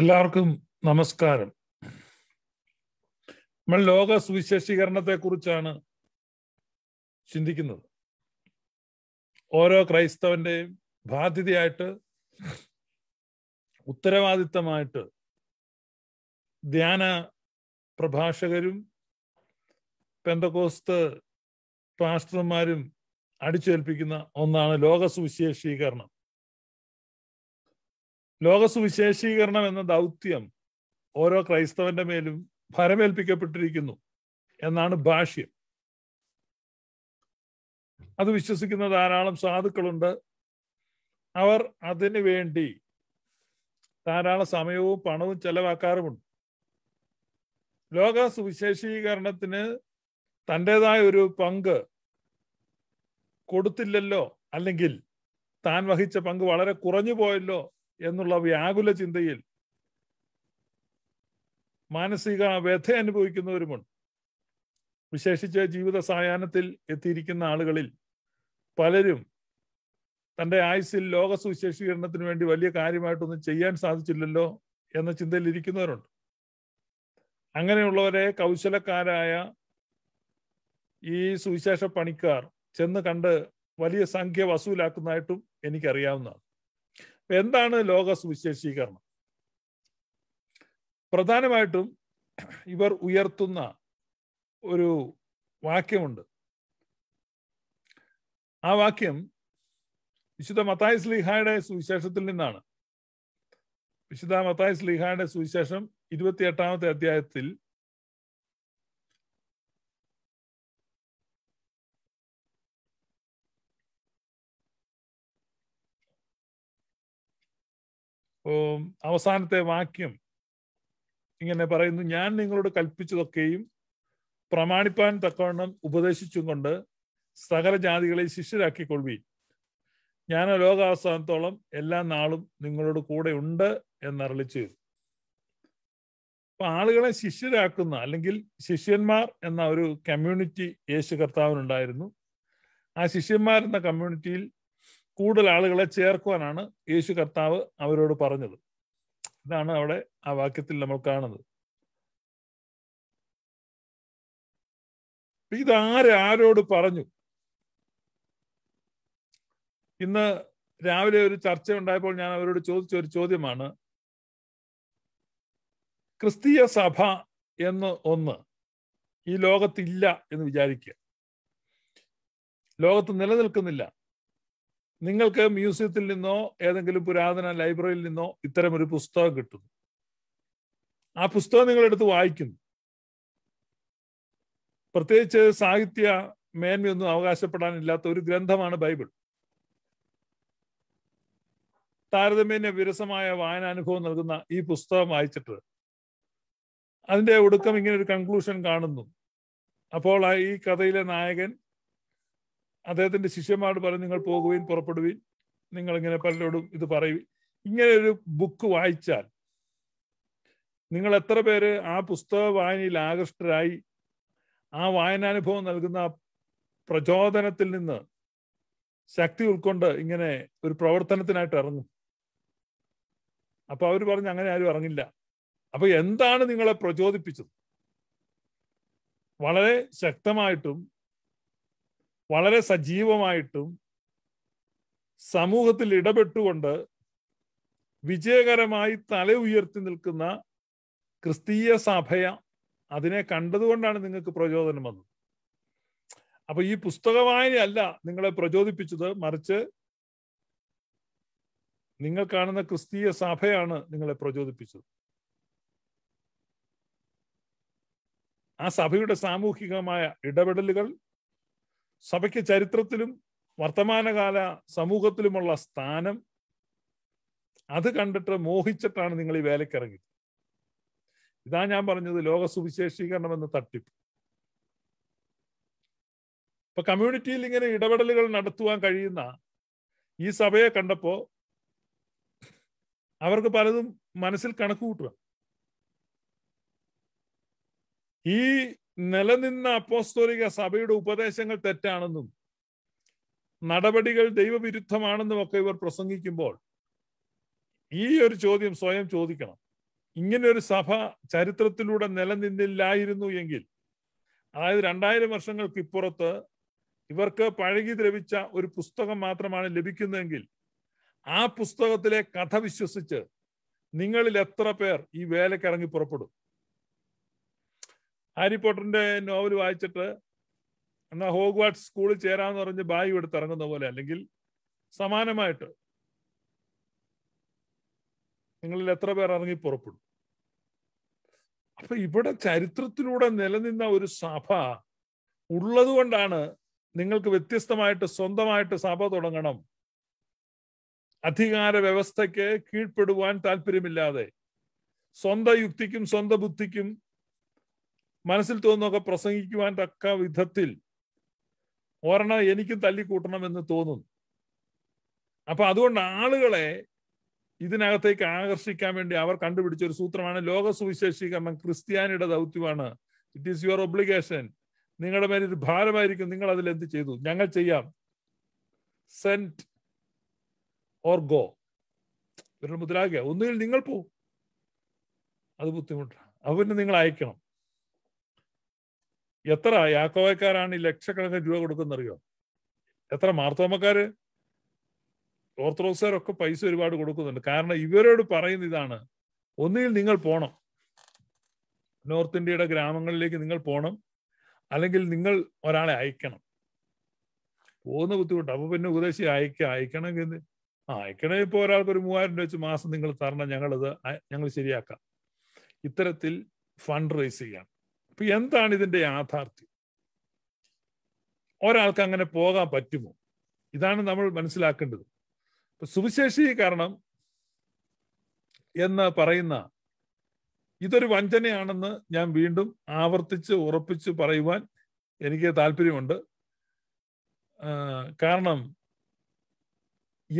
എല്ലാവർക്കും നമസ്കാരം നമ്മൾ ലോക സുവിശേഷീകരണത്തെ കുറിച്ചാണ് ചിന്തിക്കുന്നത് ഓരോ ക്രൈസ്തവന്റെയും ബാധ്യതയായിട്ട് ഉത്തരവാദിത്തമായിട്ട് ധ്യാന പ്രഭാഷകരും പെന്തകോസ്ത് പാസ്റ്റർമാരും അടിച്ചേൽപ്പിക്കുന്ന ഒന്നാണ് ലോക സുവിശേഷീകരണം ലോക സുവിശേഷീകരണം എന്ന ദൗത്യം ഓരോ ക്രൈസ്തവന്റെ മേലും ഭരമേൽപ്പിക്കപ്പെട്ടിരിക്കുന്നു എന്നാണ് ഭാഷ്യം അത് വിശ്വസിക്കുന്ന ധാരാളം സാധുക്കളുണ്ട് അവർ അതിനു വേണ്ടി ധാരാളം സമയവും പണവും ചെലവാക്കാറുമുണ്ട് ലോക സുവിശേഷീകരണത്തിന് തൻ്റെതായ ഒരു പങ്ക് കൊടുത്തില്ലല്ലോ അല്ലെങ്കിൽ താൻ വഹിച്ച പങ്ക് വളരെ കുറഞ്ഞു പോയല്ലോ എന്നുള്ള വ്യാകുല ചിന്തയിൽ മാനസിക വ്യഥ അനുഭവിക്കുന്നവരുമുണ്ട് വിശേഷിച്ച് ജീവിത സായാഹ്നത്തിൽ എത്തിയിരിക്കുന്ന ആളുകളിൽ പലരും തന്റെ ആയുസിൽ ലോക സുവിശേഷീകരണത്തിന് വേണ്ടി വലിയ കാര്യമായിട്ടൊന്നും ചെയ്യാൻ സാധിച്ചില്ലല്ലോ എന്ന ചിന്തയിൽ ഇരിക്കുന്നവരുണ്ട് അങ്ങനെയുള്ളവരെ കൗശലക്കാരായ ഈ സുവിശേഷ പണിക്കാർ ചെന്ന് കണ്ട് വലിയ സംഖ്യ വസൂലാക്കുന്നതായിട്ടും എനിക്കറിയാവുന്നതാണ് എന്താണ് ലോക സുവിശേഷീകരണം പ്രധാനമായിട്ടും ഇവർ ഉയർത്തുന്ന ഒരു വാക്യമുണ്ട് ആ വാക്യം വിശുദ്ധ മത്തായ് സ്ലിഹായുടെ സുവിശേഷത്തിൽ നിന്നാണ് വിശുദ്ധ മത്തായ് സ്ലിഹായുടെ സുവിശേഷം ഇരുപത്തിയെട്ടാമത്തെ അധ്യായത്തിൽ അവസാനത്തെ വാക്യം ഇങ്ങനെ പറയുന്നു ഞാൻ നിങ്ങളോട് കൽപ്പിച്ചതൊക്കെയും പ്രമാണിപ്പാൻ തക്കവണ്ണം ഉപദേശിച്ചും കൊണ്ട് സകല ജാതികളെ ശിഷ്യരാക്കിക്കൊള്ളി ഞാൻ ലോകാവസാനത്തോളം എല്ലാ നാളും നിങ്ങളോട് കൂടെ ഉണ്ട് എന്നറിളിച്ചു അപ്പൊ ആളുകളെ ശിഷ്യരാക്കുന്ന അല്ലെങ്കിൽ ശിഷ്യന്മാർ എന്ന ഒരു കമ്മ്യൂണിറ്റി യേശു കർത്താവിനുണ്ടായിരുന്നു ആ ശിഷ്യന്മാർ എന്ന കമ്മ്യൂണിറ്റിയിൽ കൂടുതൽ ആളുകളെ ചേർക്കുവാനാണ് യേശു കർത്താവ് അവരോട് പറഞ്ഞത് ഇതാണ് അവിടെ ആ വാക്യത്തിൽ നമ്മൾ കാണുന്നത് ഇതാര് ആരോട് പറഞ്ഞു ഇന്ന് രാവിലെ ഒരു ചർച്ച ഉണ്ടായപ്പോൾ ഞാൻ അവരോട് ചോദിച്ച ഒരു ചോദ്യമാണ് ക്രിസ്തീയ സഭ എന്ന് ഒന്ന് ഈ ലോകത്തില്ല എന്ന് വിചാരിക്കുക ലോകത്ത് നിലനിൽക്കുന്നില്ല നിങ്ങൾക്ക് മ്യൂസിയത്തിൽ നിന്നോ ഏതെങ്കിലും പുരാതന ലൈബ്രറിയിൽ നിന്നോ ഇത്തരം ഒരു പുസ്തകം കിട്ടുന്നു ആ പുസ്തകം നിങ്ങളെടുത്ത് വായിക്കുന്നു പ്രത്യേകിച്ച് സാഹിത്യ മേന്മയൊന്നും അവകാശപ്പെടാനില്ലാത്ത ഒരു ഗ്രന്ഥമാണ് ബൈബിൾ താരതമ്യേന വിരസമായ വായനാനുഭവം നൽകുന്ന ഈ പുസ്തകം വായിച്ചിട്ട് അതിന്റെ ഒടുക്കം ഇങ്ങനെ ഒരു കൺക്ലൂഷൻ കാണുന്നു അപ്പോൾ ഈ കഥയിലെ നായകൻ അദ്ദേഹത്തിന്റെ ശിഷ്യന്മാരോട് പറഞ്ഞു നിങ്ങൾ പോകുകയും പുറപ്പെടുകയും നിങ്ങൾ ഇങ്ങനെ പലരോടും ഇത് പറയും ഇങ്ങനെ ഒരു ബുക്ക് വായിച്ചാൽ നിങ്ങൾ എത്ര പേര് ആ പുസ്തക വായനയിൽ ആകൃഷ്ടരായി ആ വായനാനുഭവം നൽകുന്ന പ്രചോദനത്തിൽ നിന്ന് ശക്തി ഉൾക്കൊണ്ട് ഇങ്ങനെ ഒരു പ്രവർത്തനത്തിനായിട്ട് ഇറങ്ങും അപ്പൊ അവർ പറഞ്ഞു അങ്ങനെ ആരും ഇറങ്ങില്ല അപ്പൊ എന്താണ് നിങ്ങളെ പ്രചോദിപ്പിച്ചത് വളരെ ശക്തമായിട്ടും വളരെ സജീവമായിട്ടും സമൂഹത്തിൽ ഇടപെട്ടുകൊണ്ട് വിജയകരമായി തല ഉയർത്തി നിൽക്കുന്ന ക്രിസ്തീയ സഭയ അതിനെ കണ്ടതുകൊണ്ടാണ് നിങ്ങൾക്ക് പ്രചോദനം വന്നത് അപ്പൊ ഈ പുസ്തക വായനയല്ല നിങ്ങളെ പ്രചോദിപ്പിച്ചത് മറിച്ച് നിങ്ങൾ കാണുന്ന ക്രിസ്തീയ സഭയാണ് നിങ്ങളെ പ്രചോദിപ്പിച്ചത് ആ സഭയുടെ സാമൂഹികമായ ഇടപെടലുകൾ സഭയ്ക്ക് ചരിത്രത്തിലും വർത്തമാനകാല സമൂഹത്തിലുമുള്ള സ്ഥാനം അത് കണ്ടിട്ട് മോഹിച്ചിട്ടാണ് നിങ്ങൾ ഈ വേലക്കിറങ്ങിയത് ഇതാ ഞാൻ പറഞ്ഞത് ലോക സുവിശേഷീകരണം എന്ന തട്ടിപ്പ് ഇപ്പൊ കമ്മ്യൂണിറ്റിയിൽ ഇങ്ങനെ ഇടപെടലുകൾ നടത്തുവാൻ കഴിയുന്ന ഈ സഭയെ കണ്ടപ്പോ അവർക്ക് പലതും മനസ്സിൽ കണക്ക് കൂട്ടുക ഈ നിലനിന്ന അപ്പോസ്തോലിക സഭയുടെ ഉപദേശങ്ങൾ തെറ്റാണെന്നും നടപടികൾ ദൈവവിരുദ്ധമാണെന്നും ഒക്കെ ഇവർ പ്രസംഗിക്കുമ്പോൾ ഈ ഒരു ചോദ്യം സ്വയം ചോദിക്കണം ഇങ്ങനെ ഒരു സഭ ചരിത്രത്തിലൂടെ നിലനിന്നില്ലായിരുന്നു എങ്കിൽ അതായത് രണ്ടായിരം വർഷങ്ങൾക്ക് ഇപ്പുറത്ത് ഇവർക്ക് പഴകി ദ്രവിച്ച ഒരു പുസ്തകം മാത്രമാണ് ലഭിക്കുന്നതെങ്കിൽ ആ പുസ്തകത്തിലെ കഥ വിശ്വസിച്ച് നിങ്ങളിൽ എത്ര പേർ ഈ വേലക്കിറങ്ങി പുറപ്പെടും ഹാരി പോട്ടറിന്റെ നോവൽ വായിച്ചിട്ട് എന്നാ ഹോഗ്വാട്ട് സ്കൂളിൽ ചേരാന്ന് പറഞ്ഞ് ബായി എടുത്ത് ഇറങ്ങുന്ന പോലെ അല്ലെങ്കിൽ സമാനമായിട്ട് നിങ്ങളിൽ എത്ര പേർ ഇറങ്ങി പുറപ്പെടും അപ്പൊ ഇവിടെ ചരിത്രത്തിലൂടെ നിലനിന്ന ഒരു സഭ ഉള്ളതുകൊണ്ടാണ് നിങ്ങൾക്ക് വ്യത്യസ്തമായിട്ട് സ്വന്തമായിട്ട് സഭ തുടങ്ങണം അധികാര വ്യവസ്ഥയ്ക്ക് കീഴ്പ്പെടുവാൻ താല്പര്യമില്ലാതെ സ്വന്തം യുക്തിക്കും സ്വന്തം ബുദ്ധിക്കും മനസ്സിൽ തോന്നുന്നൊക്കെ പ്രസംഗിക്കുവാൻ തക്ക വിധത്തിൽ ഒരെണ്ണം എനിക്കും തല്ലിക്കൂട്ടണമെന്ന് തോന്നുന്നു അപ്പൊ അതുകൊണ്ട് ആളുകളെ ഇതിനകത്തേക്ക് ആകർഷിക്കാൻ വേണ്ടി അവർ കണ്ടുപിടിച്ച ഒരു സൂത്രമാണ് ലോക സുവിശേഷീകരണം ക്രിസ്ത്യാനിയുടെ ദൗത്യമാണ് ഇറ്റ് ഈസ് യുവർ ഒബ്ലിഗേഷൻ നിങ്ങളുടെ മേലെ ഒരു ഭാരമായിരിക്കും നിങ്ങൾ അതിൽ എന്ത് ചെയ്തു ഞങ്ങൾ ചെയ്യാം സെന്റ് ഓർ ഗോ ഇവരുടെ മുതലാകുക ഒന്നുകിൽ നിങ്ങൾ പോവും അത് ബുദ്ധിമുട്ടാണ് അവന് നിങ്ങൾ അയക്കണം എത്ര യാക്കോവക്കാരാണ് ഈ ലക്ഷക്കണക്കിന് രൂപ അറിയോ എത്ര മാർത്തോമക്കാര് ഓർത്തഡോക്സുകാരൊക്കെ പൈസ ഒരുപാട് കൊടുക്കുന്നുണ്ട് കാരണം ഇവരോട് പറയുന്ന ഇതാണ് ഒന്നുകിൽ നിങ്ങൾ പോണം നോർത്ത് ഇന്ത്യയുടെ ഗ്രാമങ്ങളിലേക്ക് നിങ്ങൾ പോണം അല്ലെങ്കിൽ നിങ്ങൾ ഒരാളെ അയക്കണം പോകുന്ന ബുദ്ധിമുട്ട് അപ്പൊ പിന്നെ ഉപദേശി അയക്ക അയക്കണമെങ്കിൽ ആ അയക്കണേ ഇപ്പോൾ ഒരാൾക്ക് ഒരു മൂവായിരം രൂപ വെച്ച് മാസം നിങ്ങൾ തരണം ഞങ്ങളത് ഞങ്ങൾ ശരിയാക്കാം ഇത്തരത്തിൽ ഫണ്ട് റേസ് ചെയ്യാം അപ്പൊ എന്താണ് ഇതിന്റെ യാഥാർത്ഥ്യം ഒരാൾക്ക് അങ്ങനെ പോകാൻ പറ്റുമോ ഇതാണ് നമ്മൾ മനസ്സിലാക്കേണ്ടത് ഇപ്പൊ സുവിശേഷീകരണം എന്ന് പറയുന്ന ഇതൊരു വഞ്ചനയാണെന്ന് ഞാൻ വീണ്ടും ആവർത്തിച്ച് ഉറപ്പിച്ച് പറയുവാൻ എനിക്ക് താല്പര്യമുണ്ട് കാരണം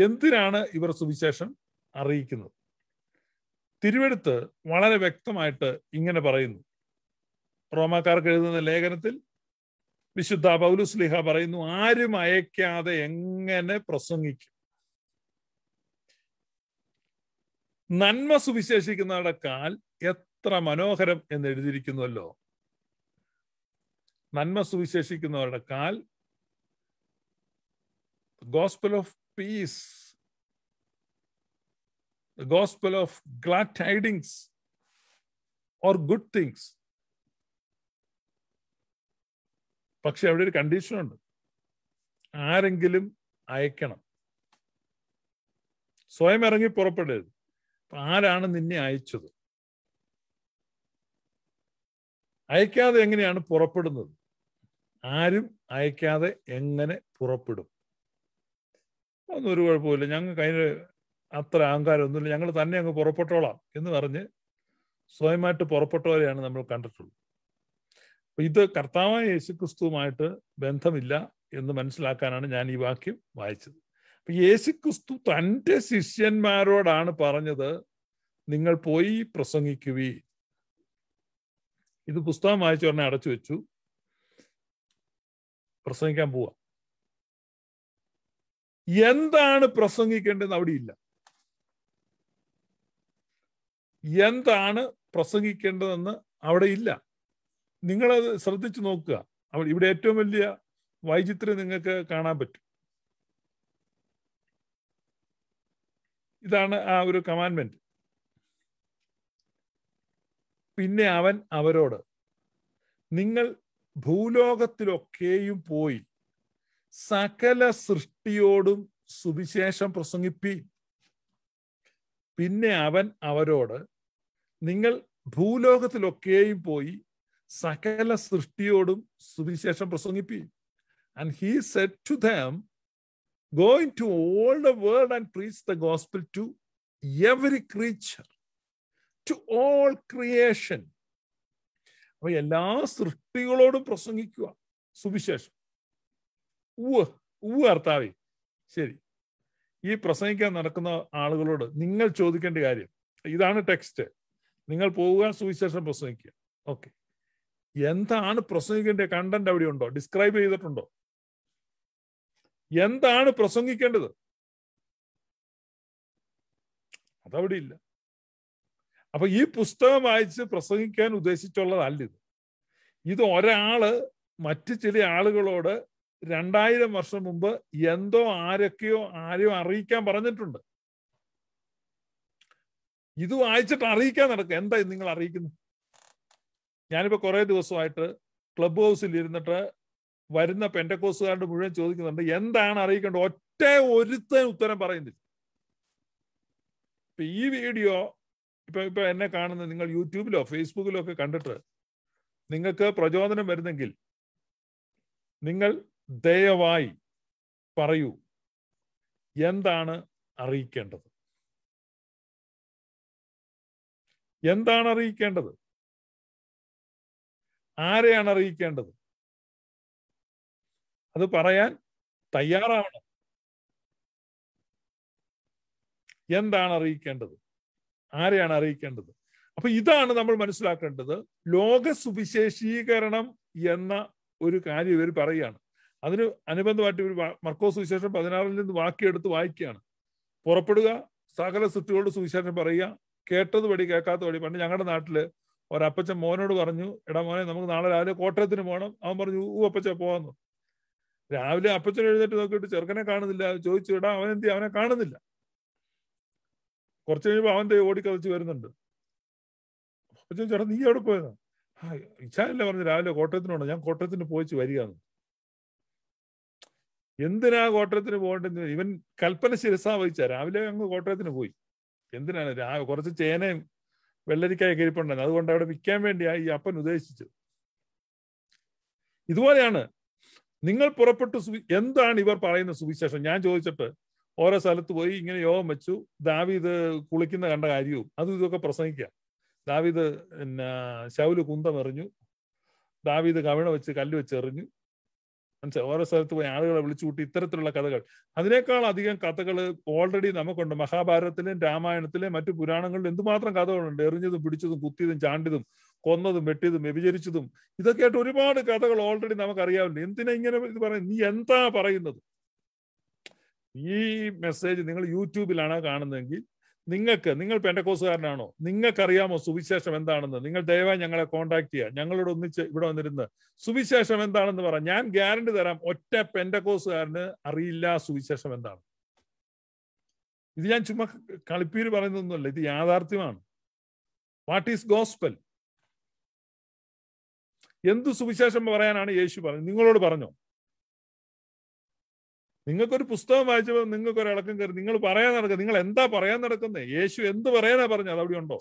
എന്തിനാണ് ഇവർ സുവിശേഷം അറിയിക്കുന്നത് തിരുവെടുത്ത് വളരെ വ്യക്തമായിട്ട് ഇങ്ങനെ പറയുന്നു റോമാക്കാർക്ക് എഴുതുന്ന ലേഖനത്തിൽ വിശുദ്ധ പൗലുസ്ലിഹ പറയുന്നു ആരും അയക്കാതെ എങ്ങനെ പ്രസംഗിക്കും നന്മ സുവിശേഷിക്കുന്നവരുടെ കാൽ എത്ര മനോഹരം എന്ന് എഴുതിയിരിക്കുന്നുവല്ലോ നന്മ സുവിശേഷിക്കുന്നവരുടെ കാൽ gospel of peace gospel of glad tidings or good things പക്ഷെ അവിടെ ഒരു കണ്ടീഷനുണ്ട് ആരെങ്കിലും അയക്കണം സ്വയം ഇറങ്ങി പുറപ്പെടരുത് ആരാണ് നിന്നെ അയച്ചത് അയക്കാതെ എങ്ങനെയാണ് പുറപ്പെടുന്നത് ആരും അയക്കാതെ എങ്ങനെ പുറപ്പെടും ഒന്നും ഒരു കുഴപ്പമില്ല ഞങ്ങൾക്ക് അതിന് അത്ര അഹങ്കാരമൊന്നുമില്ല ഞങ്ങൾ തന്നെ അങ്ങ് പുറപ്പെട്ടോളാം എന്ന് പറഞ്ഞ് സ്വയമായിട്ട് പുറപ്പെട്ടവരെയാണ് നമ്മൾ കണ്ടിട്ടുള്ളത് ഇത് കർത്താവായ യേശുക്രിസ്തുവുമായിട്ട് ബന്ധമില്ല എന്ന് മനസ്സിലാക്കാനാണ് ഞാൻ ഈ വാക്യം വായിച്ചത് അപ്പൊ യേശുക്രിസ്തു തൻ്റെ ശിഷ്യന്മാരോടാണ് പറഞ്ഞത് നിങ്ങൾ പോയി പ്രസംഗിക്കുവി ഇത് പുസ്തകം വായിച്ച ഉടനെ അടച്ചു വെച്ചു പ്രസംഗിക്കാൻ പോവാ എന്താണ് പ്രസംഗിക്കേണ്ടത് അവിടെ ഇല്ല എന്താണ് പ്രസംഗിക്കേണ്ടതെന്ന് അവിടെ ഇല്ല നിങ്ങളത് ശ്രദ്ധിച്ചു നോക്കുക അവൾ ഇവിടെ ഏറ്റവും വലിയ വൈചിത്രം നിങ്ങൾക്ക് കാണാൻ പറ്റും ഇതാണ് ആ ഒരു കമാൻമെന്റ് പിന്നെ അവൻ അവരോട് നിങ്ങൾ ഭൂലോകത്തിലൊക്കെയും പോയി സകല സൃഷ്ടിയോടും സുവിശേഷം പ്രസംഗിപ്പി പിന്നെ അവൻ അവരോട് നിങ്ങൾ ഭൂലോകത്തിലൊക്കെയും പോയി സകല സൃഷ്ടിയോടും സുവിശേഷം പ്രസംഗിപ്പി and he said to them go to all the world and preach the gospel to every creature to all creation അപ്പൊ എല്ലാ സൃഷ്ടികളോടും പ്രസംഗിക്കുക സുവിശേഷം ഉവ് ഉവ് ശരി ഈ പ്രസംഗിക്കാൻ നടക്കുന്ന ആളുകളോട് നിങ്ങൾ ചോദിക്കേണ്ട കാര്യം ഇതാണ് ടെക്സ്റ്റ് നിങ്ങൾ പോവുക സുവിശേഷം പ്രസംഗിക്കുക ഓക്കെ എന്താണ് പ്രസംഗിക്കേണ്ട കണ്ടന്റ് അവിടെ ഉണ്ടോ ഡിസ്ക്രൈബ് ചെയ്തിട്ടുണ്ടോ എന്താണ് പ്രസംഗിക്കേണ്ടത് അതവിടെ ഇല്ല അപ്പൊ ഈ പുസ്തകം വായിച്ച് പ്രസംഗിക്കാൻ ഉദ്ദേശിച്ചുള്ളതല്ല ഇത് ഇത് ഒരാള് മറ്റ് ചില ആളുകളോട് രണ്ടായിരം വർഷം മുമ്പ് എന്തോ ആരൊക്കെയോ ആരെയോ അറിയിക്കാൻ പറഞ്ഞിട്ടുണ്ട് ഇത് വായിച്ചിട്ട് അറിയിക്കാൻ നടക്കുക എന്താ നിങ്ങൾ അറിയിക്കുന്നത് ഞാനിപ്പോൾ കുറേ ദിവസമായിട്ട് ക്ലബ് ഹൗസിൽ ഇരുന്നിട്ട് വരുന്ന പെൻഡക്കോസുകാരുടെ മുഴുവൻ ചോദിക്കുന്നുണ്ട് എന്താണ് അറിയിക്കേണ്ടത് ഒറ്റ ഒരുത്തൻ ഉത്തരം പറയുന്നില്ല ഈ വീഡിയോ ഇപ്പൊ ഇപ്പൊ എന്നെ കാണുന്ന നിങ്ങൾ യൂട്യൂബിലോ ഫേസ്ബുക്കിലോ ഒക്കെ കണ്ടിട്ട് നിങ്ങൾക്ക് പ്രചോദനം വരുന്നെങ്കിൽ നിങ്ങൾ ദയവായി പറയൂ എന്താണ് അറിയിക്കേണ്ടത് എന്താണ് അറിയിക്കേണ്ടത് ആരെയാണ് അറിയിക്കേണ്ടത് അത് പറയാൻ തയ്യാറാവണം എന്താണ് അറിയിക്കേണ്ടത് ആരെയാണ് അറിയിക്കേണ്ടത് അപ്പൊ ഇതാണ് നമ്മൾ മനസ്സിലാക്കേണ്ടത് ലോക സുവിശേഷീകരണം എന്ന ഒരു കാര്യം ഇവർ പറയുകയാണ് അതിന് അനുബന്ധമായിട്ട് ഇവർ മർക്കോ സുവിശേഷം പതിനാറിൽ നിന്ന് വാക്കിയെടുത്ത് വായിക്കുകയാണ് പുറപ്പെടുക സകല സൃഷ്ടികളുടെ സുവിശേഷം പറയുക കേട്ടത് വഴി കേൾക്കാത്ത വഴി പണ്ട് ഞങ്ങളുടെ നാട്ടില് ഒരപ്പച്ചൻ മോനോട് പറഞ്ഞു എടാ മോനെ നമുക്ക് നാളെ രാവിലെ കോട്ടയത്തിന് പോകണം അവൻ പറഞ്ഞു ഊ അപ്പച്ച പോവാന്ന് രാവിലെ അപ്പച്ചൻ എഴുന്നേറ്റ് നോക്കിയിട്ട് ചെറുക്കനെ കാണുന്നില്ല ചോദിച്ചു എടാ അവൻ എന്ത് അവനെ കാണുന്നില്ല കുറച്ച് കഴിയുമ്പോൾ അവൻ്റെ ഓടിക്കതച്ച് വരുന്നുണ്ട് അപ്പച്ചൻ ചേട്ടാ നീ എവിടെ പോയതാ ആ ഇച്ഛാനല്ല പറഞ്ഞു രാവിലെ കോട്ടയത്തിന് ഞാൻ കോട്ടയത്തിന് പോയിച്ച് വരിക എന്തിനാ കോട്ടയത്തിന് പോകേണ്ടത് ഇവൻ കൽപ്പന ശിരസാ വഹിച്ച രാവിലെ അങ്ങ് കോട്ടയത്തിന് പോയി എന്തിനാണ് കുറച്ച് ചേനയും വെള്ളരിക്കായ കയറിപ്പുണ്ടായിരുന്നു അതുകൊണ്ട് അവിടെ വിൽക്കാൻ വേണ്ടിയാണ് ഈ അപ്പൻ ഉദ്ദേശിച്ചത് ഇതുപോലെയാണ് നിങ്ങൾ പുറപ്പെട്ടു എന്താണ് ഇവർ പറയുന്ന സുവിശേഷം ഞാൻ ചോദിച്ചിട്ട് ഓരോ സ്ഥലത്ത് പോയി ഇങ്ങനെ യോഗം വെച്ചു ദാവിദ് കുളിക്കുന്ന കണ്ട കാര്യവും അതും ഇതൊക്കെ പ്രസംഗിക്കാം ദാവിദ് പിന്നെ ശൗല് കുന്തമെറിഞ്ഞു ദാവിദ് കവിണ വെച്ച് കല്ല് വെച്ച് എറിഞ്ഞു മനസ്സിലായി ഓരോ സ്ഥലത്ത് പോയി ആളുകളെ വിളിച്ചു കൂട്ടി ഇത്തരത്തിലുള്ള കഥകൾ അതിനേക്കാൾ അധികം കഥകൾ ഓൾറെഡി നമുക്കുണ്ട് മഹാഭാരതത്തിലും രാമായണത്തിലും മറ്റു പുരാണങ്ങളിലും എന്തുമാത്രം കഥകളുണ്ട് എറിഞ്ഞതും പിടിച്ചതും കുത്തിയതും ചാണ്ടിതും കൊന്നതും വെട്ടിയതും വ്യഭിചരിച്ചതും ഇതൊക്കെ ആയിട്ട് ഒരുപാട് കഥകൾ ഓൾറെഡി നമുക്ക് നമുക്കറിയാവുന്നുണ്ട് എന്തിനാ ഇങ്ങനെ ഇത് പറയുന്നത് നീ എന്താ പറയുന്നത് ഈ മെസ്സേജ് നിങ്ങൾ യൂട്യൂബിലാണ് കാണുന്നതെങ്കിൽ നിങ്ങൾക്ക് നിങ്ങൾ പെൻഡക്കോസുകാരനാണോ നിങ്ങൾക്കറിയാമോ സുവിശേഷം എന്താണെന്ന് നിങ്ങൾ ദയവായി ഞങ്ങളെ കോൺടാക്ട് ചെയ്യുക ഞങ്ങളോട് ഒന്നിച്ച് ഇവിടെ വന്നിരുന്ന് സുവിശേഷം എന്താണെന്ന് പറ ഞാൻ ഗ്യാരണ്ടി തരാം ഒറ്റ പെൻഡക്കോസുകാരന് അറിയില്ല സുവിശേഷം എന്താണ് ഇത് ഞാൻ ചുമ്മാ കളിപ്പീര് പറയുന്നൊന്നുമല്ല ഇത് യാഥാർത്ഥ്യമാണ് വാട്ട് ഈസ് ഗോസ്പൽ എന്തു സുവിശേഷം പറയാനാണ് യേശു പറഞ്ഞത് നിങ്ങളോട് പറഞ്ഞോ നിങ്ങൾക്കൊരു പുസ്തകം വായിച്ചപ്പോൾ നിങ്ങൾക്ക് ഒരിളക്കം കയറി നിങ്ങൾ പറയാൻ നടക്കുക നിങ്ങൾ എന്താ പറയാൻ നടക്കുന്നത് യേശു എന്ത് പറയാനാ പറഞ്ഞത് അവിടെ ഉണ്ടോ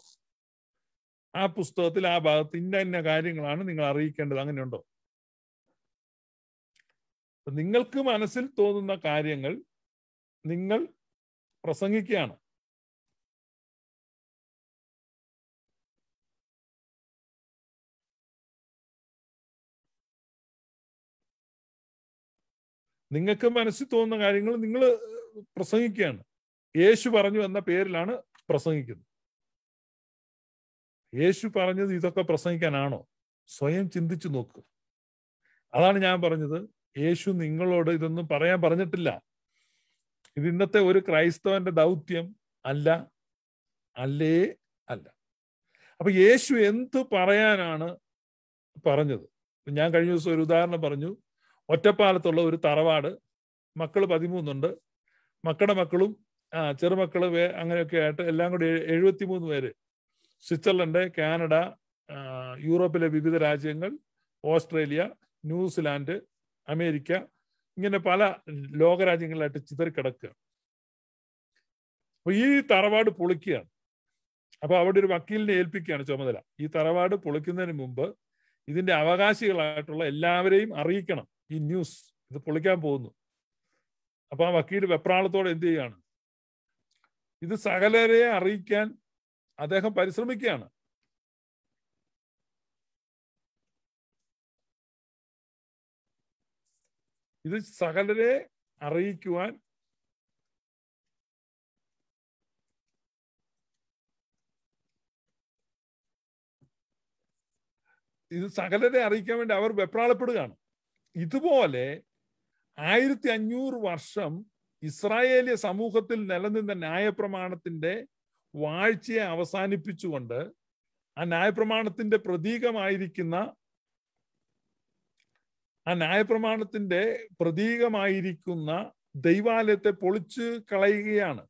ആ പുസ്തകത്തിൽ ആ ഭാഗത്ത് ഇന്ന ഇന്ന കാര്യങ്ങളാണ് നിങ്ങൾ അറിയിക്കേണ്ടത് അങ്ങനെയുണ്ടോ നിങ്ങൾക്ക് മനസ്സിൽ തോന്നുന്ന കാര്യങ്ങൾ നിങ്ങൾ പ്രസംഗിക്കുകയാണ് നിങ്ങൾക്ക് മനസ്സിൽ തോന്നുന്ന കാര്യങ്ങൾ നിങ്ങൾ പ്രസംഗിക്കുകയാണ് യേശു പറഞ്ഞു എന്ന പേരിലാണ് പ്രസംഗിക്കുന്നത് യേശു പറഞ്ഞത് ഇതൊക്കെ പ്രസംഗിക്കാനാണോ സ്വയം ചിന്തിച്ചു നോക്കുക അതാണ് ഞാൻ പറഞ്ഞത് യേശു നിങ്ങളോട് ഇതൊന്നും പറയാൻ പറഞ്ഞിട്ടില്ല ഇത് ഇന്നത്തെ ഒരു ക്രൈസ്തവന്റെ ദൗത്യം അല്ല അല്ലേ അല്ല അപ്പൊ യേശു എന്ത് പറയാനാണ് പറഞ്ഞത് ഞാൻ കഴിഞ്ഞ ദിവസം ഒരു ഉദാഹരണം പറഞ്ഞു ഒറ്റപ്പാലത്തുള്ള ഒരു തറവാട് മക്കൾ പതിമൂന്നുണ്ട് മക്കളുടെ മക്കളും ചെറുമക്കള് അങ്ങനെയൊക്കെ ആയിട്ട് എല്ലാം കൂടി മൂന്ന് പേര് സ്വിറ്റ്സർലൻഡ് കാനഡ യൂറോപ്പിലെ വിവിധ രാജ്യങ്ങൾ ഓസ്ട്രേലിയ ന്യൂസിലാൻഡ് അമേരിക്ക ഇങ്ങനെ പല ലോകരാജ്യങ്ങളിലായിട്ട് ചിതറിക്കിടക്കുക അപ്പൊ ഈ തറവാട് പൊളിക്കുകയാണ് അപ്പൊ അവിടെ ഒരു വക്കീലിനെ ഏൽപ്പിക്കുകയാണ് ചുമതല ഈ തറവാട് പൊളിക്കുന്നതിന് മുമ്പ് ഇതിന്റെ അവകാശികളായിട്ടുള്ള എല്ലാവരെയും അറിയിക്കണം ഈ ന്യൂസ് ഇത് പൊളിക്കാൻ പോകുന്നു അപ്പൊ ആ വക്കീൽ വെപ്രാളത്തോടെ എന്ത് ചെയ്യാണ് ഇത് സകലരെ അറിയിക്കാൻ അദ്ദേഹം പരിശ്രമിക്കുകയാണ് ഇത് സകലരെ അറിയിക്കുവാൻ ഇത് സകലരെ അറിയിക്കാൻ വേണ്ടി അവർ വെപ്രാളപ്പെടുകയാണ് ഇതുപോലെ ആയിരത്തി അഞ്ഞൂറ് വർഷം ഇസ്രായേലിയ സമൂഹത്തിൽ നിലനിന്ന ന്യായപ്രമാണത്തിന്റെ വാഴ്ചയെ അവസാനിപ്പിച്ചുകൊണ്ട് ആ ന്യായപ്രമാണത്തിന്റെ പ്രതീകമായിരിക്കുന്ന ആ ന്യായപ്രമാണത്തിന്റെ പ്രതീകമായിരിക്കുന്ന ദൈവാലയത്തെ പൊളിച്ച് കളയുകയാണ്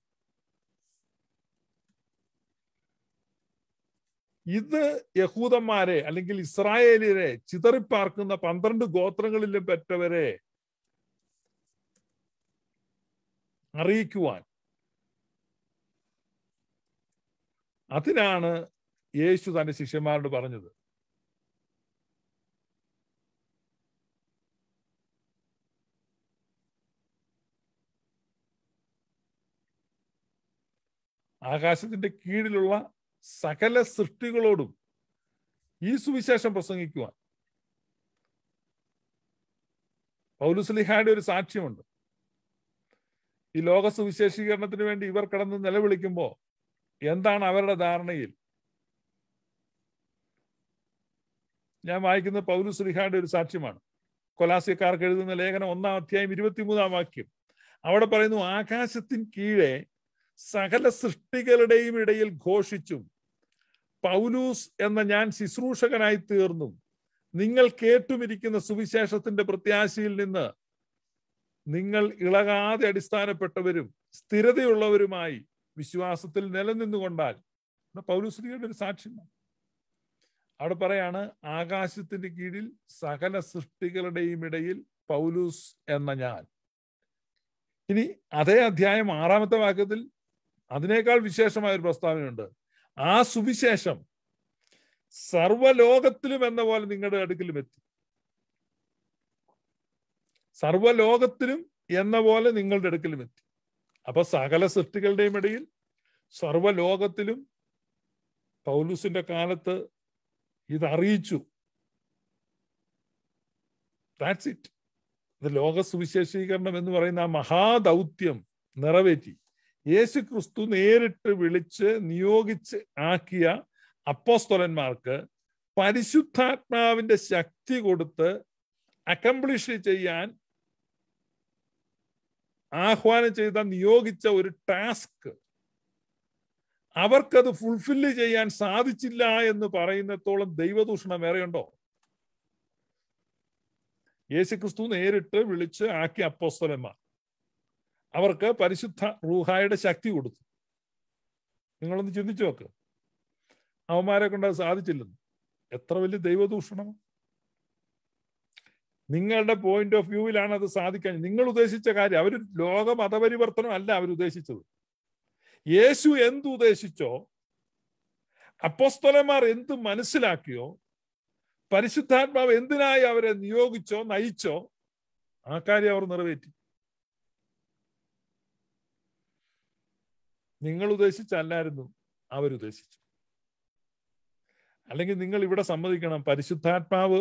ഇത് യഹൂദന്മാരെ അല്ലെങ്കിൽ ഇസ്രായേലിയരെ ചിതറിപ്പാർക്കുന്ന പന്ത്രണ്ട് ഗോത്രങ്ങളിലും പെറ്റവരെ അറിയിക്കുവാൻ അതിനാണ് യേശു തന്റെ ശിഷ്യന്മാരോട് പറഞ്ഞത് ആകാശത്തിന്റെ കീഴിലുള്ള സകല സൃഷ്ടികളോടും ഈ സുവിശേഷം പ്രസംഗിക്കുവാൻ പൗലുസ്ലിഹായുടെ ഒരു സാക്ഷ്യമുണ്ട് ഈ ലോക സുവിശേഷീകരണത്തിന് വേണ്ടി ഇവർ കടന്ന് നിലവിളിക്കുമ്പോൾ എന്താണ് അവരുടെ ധാരണയിൽ ഞാൻ വായിക്കുന്ന പൗലുസ്ലിഹായുടെ ഒരു സാക്ഷ്യമാണ് കൊലാസിയക്കാർക്ക് എഴുതുന്ന ലേഖനം ഒന്നാം അധ്യായം ഇരുപത്തിമൂന്നാം വാക്യം അവിടെ പറയുന്നു ആകാശത്തിൻ കീഴെ സകല സൃഷ്ടികളുടെയും ഇടയിൽ ഘോഷിച്ചും പൗലൂസ് എന്ന ഞാൻ ശുശ്രൂഷകനായി തീർന്നു നിങ്ങൾ കേട്ടുമിരിക്കുന്ന സുവിശേഷത്തിന്റെ പ്രത്യാശയിൽ നിന്ന് നിങ്ങൾ ഇളകാതെ അടിസ്ഥാനപ്പെട്ടവരും സ്ഥിരതയുള്ളവരുമായി വിശ്വാസത്തിൽ നിലനിന്നുകൊണ്ടാൽ പൗലുശ്രീയുടെ ഒരു സാക്ഷ്യമാണ് അവിടെ പറയാണ് ആകാശത്തിന്റെ കീഴിൽ സകല സൃഷ്ടികളുടെയും ഇടയിൽ പൗലൂസ് എന്ന ഞാൻ ഇനി അതേ അധ്യായം ആറാമത്തെ വാക്യത്തിൽ അതിനേക്കാൾ വിശേഷമായ ഒരു പ്രസ്താവനയുണ്ട് ആ സുവിശേഷം സർവലോകത്തിലും എന്ന പോലെ നിങ്ങളുടെ അടുക്കലും എത്തി സർവലോകത്തിലും എന്ന പോലെ നിങ്ങളുടെ അടുക്കലും എത്തി അപ്പൊ സകല സൃഷ്ടികളുടെയും ഇടയിൽ സർവലോകത്തിലും പൗലൂസിന്റെ കാലത്ത് ഇത് അറിയിച്ചു ദാറ്റ്സ് ഇറ്റ് ലോക സുവിശേഷീകരണം എന്ന് പറയുന്ന ആ മഹാദൗത്യം നിറവേറ്റി യേശു ക്രിസ്തു നേരിട്ട് വിളിച്ച് നിയോഗിച്ച് ആക്കിയ അപ്പോസ്തലന്മാർക്ക് പരിശുദ്ധാത്മാവിന്റെ ശക്തി കൊടുത്ത് അക്കംപ്ലിഷ് ചെയ്യാൻ ആഹ്വാനം ചെയ്ത നിയോഗിച്ച ഒരു ടാസ്ക് അവർക്കത് ഫുൾഫില്ല് ചെയ്യാൻ സാധിച്ചില്ല എന്ന് പറയുന്നത്തോളം ദൈവദൂഷണം വേറെയുണ്ടോ യേശുക്രിസ്തു നേരിട്ട് വിളിച്ച് ആക്കിയ അപ്പോസ്തലന്മാർ അവർക്ക് പരിശുദ്ധ റൂഹായുടെ ശക്തി കൊടുത്തു നിങ്ങളൊന്ന് ചിന്തിച്ചു നോക്ക് അവന്മാരെ കൊണ്ട് അത് സാധിച്ചില്ലെന്ന് എത്ര വലിയ ദൈവദൂഷണം നിങ്ങളുടെ പോയിന്റ് ഓഫ് വ്യൂവിലാണ് അത് സാധിക്കാൻ നിങ്ങൾ ഉദ്ദേശിച്ച കാര്യം അവർ ലോക മതപരിവർത്തനം അല്ല അവർ ഉദ്ദേശിച്ചത് യേശു എന്തുദ്ദേശിച്ചോ അപ്പോസ്തലന്മാർ എന്ത് മനസ്സിലാക്കിയോ പരിശുദ്ധാത്മാവ് എന്തിനായി അവരെ നിയോഗിച്ചോ നയിച്ചോ ആ കാര്യം അവർ നിറവേറ്റി നിങ്ങൾ ഉദ്ദേശിച്ചല്ലായിരുന്നു അവരുദ്ദേശിച്ചു അല്ലെങ്കിൽ നിങ്ങൾ ഇവിടെ സമ്മതിക്കണം പരിശുദ്ധാത്മാവ്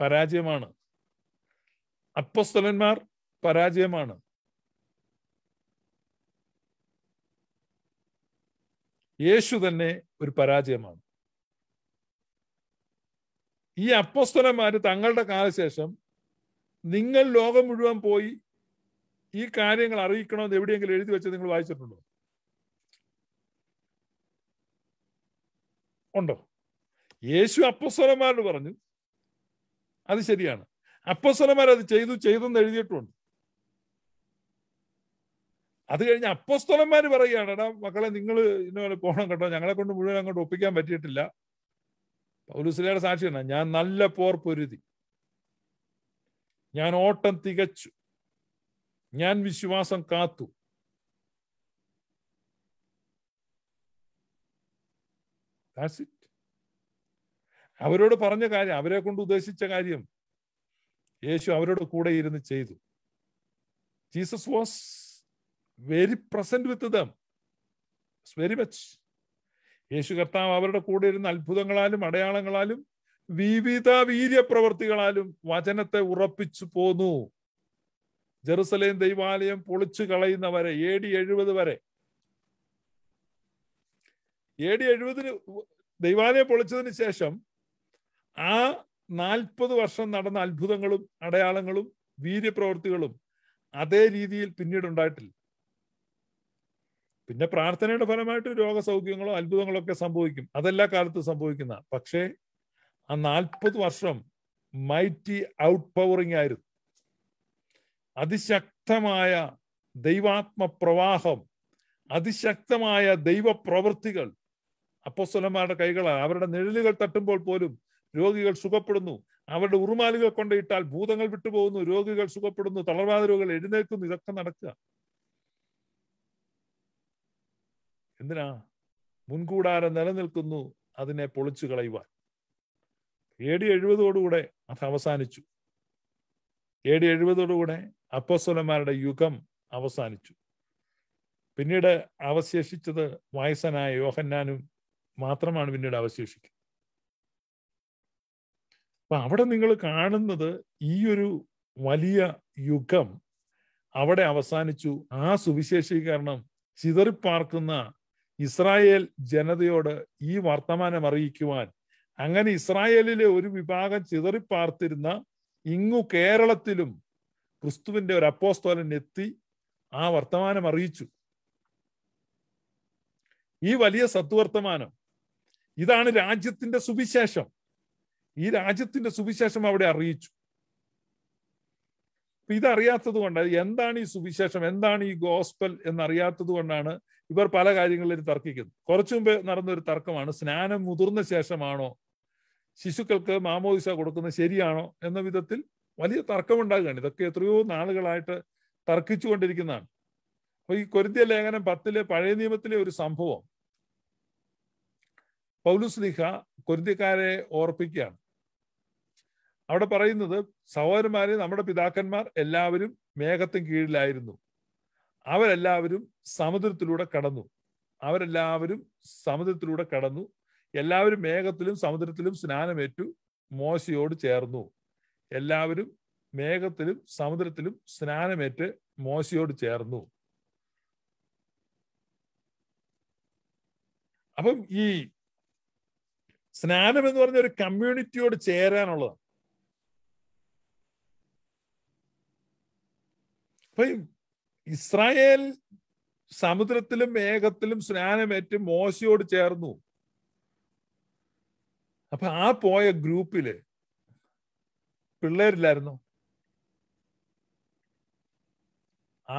പരാജയമാണ് അപ്പസ്തലന്മാർ പരാജയമാണ് യേശു തന്നെ ഒരു പരാജയമാണ് ഈ അപ്പസ്തലന്മാര് തങ്ങളുടെ കാലശേഷം നിങ്ങൾ ലോകം മുഴുവൻ പോയി ഈ കാര്യങ്ങൾ അറിയിക്കണമെന്ന് എവിടെയെങ്കിലും എഴുതി വെച്ച് നിങ്ങൾ വായിച്ചിട്ടുണ്ടോ ഉണ്ടോ യേശു അപ്പസ്വലന്മാരോട് പറഞ്ഞു അത് ശരിയാണ് അപ്പസ്വലന്മാർ അത് ചെയ്തു ചെയ്തെന്ന് എഴുതിയിട്ടുണ്ട് അത് കഴിഞ്ഞ് അപ്പസ്തോലന്മാർ പറയുകയാണ് എടാ മക്കളെ നിങ്ങൾ ഇന്നപോലെ പോകണം കേട്ടോ ഞങ്ങളെ കൊണ്ട് മുഴുവൻ അങ്ങോട്ട് ഒപ്പിക്കാൻ പറ്റിയിട്ടില്ല പൗലുസിലയുടെ സാക്ഷിയാണ് ഞാൻ നല്ല പോർ പൊരുതി ഞാൻ ഓട്ടം തികച്ചു ഞാൻ വിശ്വാസം കാത്തു ദാറ്റ്സ് അവരോട് പറഞ്ഞ കാര്യം അവരെ കൊണ്ട് ഉദ്ദേശിച്ച കാര്യം യേശു അവരോട് കൂടെ ഇരുന്ന് ചെയ്തു Jesus was very present with them very much യേശു കർത്താവ് അവരുടെ കൂടെ ഇരുന്ന് അത്ഭുതങ്ങളാലും അടയാളങ്ങളാലും വിവിധ വീര്യപ്രവർത്തികളാലും വചനത്തെ ഉറപ്പിച്ചു പോന്നു ജെറുസലേം ദൈവാലയം പൊളിച്ചു കളയുന്നവരെ എ ഡി എഴുപത് വരെ എ ഡി എഴുപതിന് ദൈവാലയം പൊളിച്ചതിന് ശേഷം ആ നാൽപ്പത് വർഷം നടന്ന അത്ഭുതങ്ങളും അടയാളങ്ങളും വീര്യപ്രവൃത്തികളും അതേ രീതിയിൽ പിന്നീട് ഉണ്ടായിട്ടില്ല പിന്നെ പ്രാർത്ഥനയുടെ ഫലമായിട്ട് രോഗസൗഖ്യങ്ങളോ അത്ഭുതങ്ങളോ ഒക്കെ സംഭവിക്കും അതെല്ലാ കാലത്തും സംഭവിക്കുന്ന പക്ഷേ ആ നാൽപ്പത് വർഷം മൈറ്റി ഔട്ട് പവറിങ് ആയിരുന്നു അതിശക്തമായ ദൈവാത്മ പ്രവാഹം അതിശക്തമായ ദൈവപ്രവൃത്തികൾ അപ്പൊസ്വലന്മാരുടെ കൈകളാണ് അവരുടെ നിഴലുകൾ തട്ടുമ്പോൾ പോലും രോഗികൾ സുഖപ്പെടുന്നു അവരുടെ ഉറുമാലുകൾ കൊണ്ട് ഇട്ടാൽ ഭൂതങ്ങൾ വിട്ടുപോകുന്നു രോഗികൾ സുഖപ്പെടുന്നു തളർവാദ രോഗികൾ എഴുന്നേൽക്കുന്നു ഇതൊക്കെ നടക്കുക എന്തിനാ മുൻകൂടാരം നിലനിൽക്കുന്നു അതിനെ പൊളിച്ചു കളയുവാൻ എ ഡി എഴുപതോടുകൂടെ അത് അവസാനിച്ചു എ ഡി എഴുപതോടുകൂടെ അപ്പസ്വലന്മാരുടെ യുഗം അവസാനിച്ചു പിന്നീട് അവശേഷിച്ചത് വയസ്സനായ യോഹന്നാനും മാത്രമാണ് പിന്നീട് അവശേഷിക്കുന്നത് അപ്പൊ അവിടെ നിങ്ങൾ കാണുന്നത് ഈ ഒരു വലിയ യുഗം അവിടെ അവസാനിച്ചു ആ സുവിശേഷീകരണം ചിതറിപ്പാർക്കുന്ന ഇസ്രായേൽ ജനതയോട് ഈ വർത്തമാനം അറിയിക്കുവാൻ അങ്ങനെ ഇസ്രായേലിലെ ഒരു വിഭാഗം ചിതറിപ്പാർത്തിരുന്ന ഇങ്ങു കേരളത്തിലും ക്രിസ്തുവിന്റെ ഒരു അപ്പോസ്തോലൻ എത്തി ആ വർത്തമാനം അറിയിച്ചു ഈ വലിയ സത്വർത്തമാനം ഇതാണ് രാജ്യത്തിന്റെ സുവിശേഷം ഈ രാജ്യത്തിന്റെ സുവിശേഷം അവിടെ അറിയിച്ചു ഇതറിയാത്തത് കൊണ്ട് എന്താണ് ഈ സുവിശേഷം എന്താണ് ഈ ഗോസ്പൽ എന്നറിയാത്തത് കൊണ്ടാണ് ഇവർ പല കാര്യങ്ങളിലും തർക്കിക്കുന്നത് കുറച്ചു മുമ്പ് നടന്നൊരു തർക്കമാണ് സ്നാനം മുതിർന്ന ശേഷമാണോ ശിശുക്കൾക്ക് മാമോദിസ കൊടുക്കുന്നത് ശരിയാണോ എന്ന വിധത്തിൽ വലിയ തർക്കമുണ്ടാകുകയാണ് ഇതൊക്കെ എത്രയോ നാളുകളായിട്ട് തർക്കിച്ചുകൊണ്ടിരിക്കുന്നതാണ് അപ്പൊ ഈ കൊരിന്ത്യ ലേഖനം പത്തിലെ പഴയ നിയമത്തിലെ ഒരു സംഭവം പൗലുസ് ലിഹ കൊരുന്തിക്കാരെ ഓർപ്പിക്കുകയാണ് അവിടെ പറയുന്നത് സഹോദരന്മാരെ നമ്മുടെ പിതാക്കന്മാർ എല്ലാവരും മേഘത്തിന് കീഴിലായിരുന്നു അവരെല്ലാവരും സമുദ്രത്തിലൂടെ കടന്നു അവരെല്ലാവരും സമുദ്രത്തിലൂടെ കടന്നു എല്ലാവരും മേഘത്തിലും സമുദ്രത്തിലും സ്നാനമേറ്റു മോശയോട് ചേർന്നു എല്ലാവരും മേഘത്തിലും സമുദ്രത്തിലും സ്നാനമേറ്റ് മോശയോട് ചേർന്നു അപ്പം ഈ സ്നാനം എന്ന് പറഞ്ഞ ഒരു കമ്മ്യൂണിറ്റിയോട് ചേരാനുള്ളതാണ് അപ്പൊ ഇസ്രായേൽ സമുദ്രത്തിലും മേഘത്തിലും സ്നാനമേറ്റ് മോശയോട് ചേർന്നു അപ്പൊ ആ പോയ ഗ്രൂപ്പില് പിള്ളേരില്ലായിരുന്നു